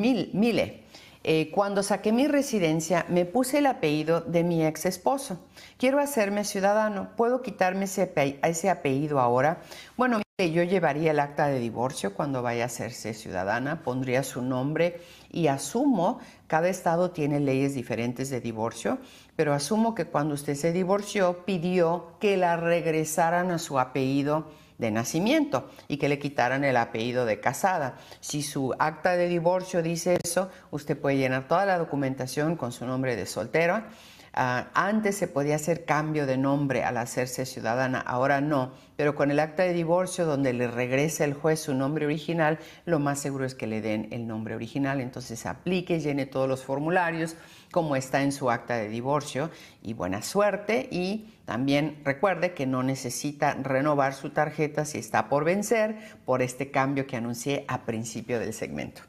mil, Mile. Eh, cuando saqué mi residencia me puse el apellido de mi ex esposo. Quiero hacerme ciudadano. ¿Puedo quitarme ese, apellido ahora? Bueno, yo llevaría el acta de divorcio cuando vaya a hacerse ciudadana, pondría su nombre y asumo, cada estado tiene leyes diferentes de divorcio, pero asumo que cuando usted se divorció pidió que la regresaran a su apellido de nacimiento y que le quitaran el apellido de casada. Si su acta de divorcio dice eso, usted puede llenar toda la documentación con su nombre de soltera Ah, antes se podía hacer cambio de nombre al hacerse ciudadana, ahora no, pero con el acta de divorcio donde le regresa el juez su nombre original, lo más seguro es que le den el nombre original, entonces aplique, llene todos los formularios como está en su acta de divorcio y buena suerte y también recuerde que no necesita renovar su tarjeta si está por vencer por este cambio que anuncié a principio del segmento.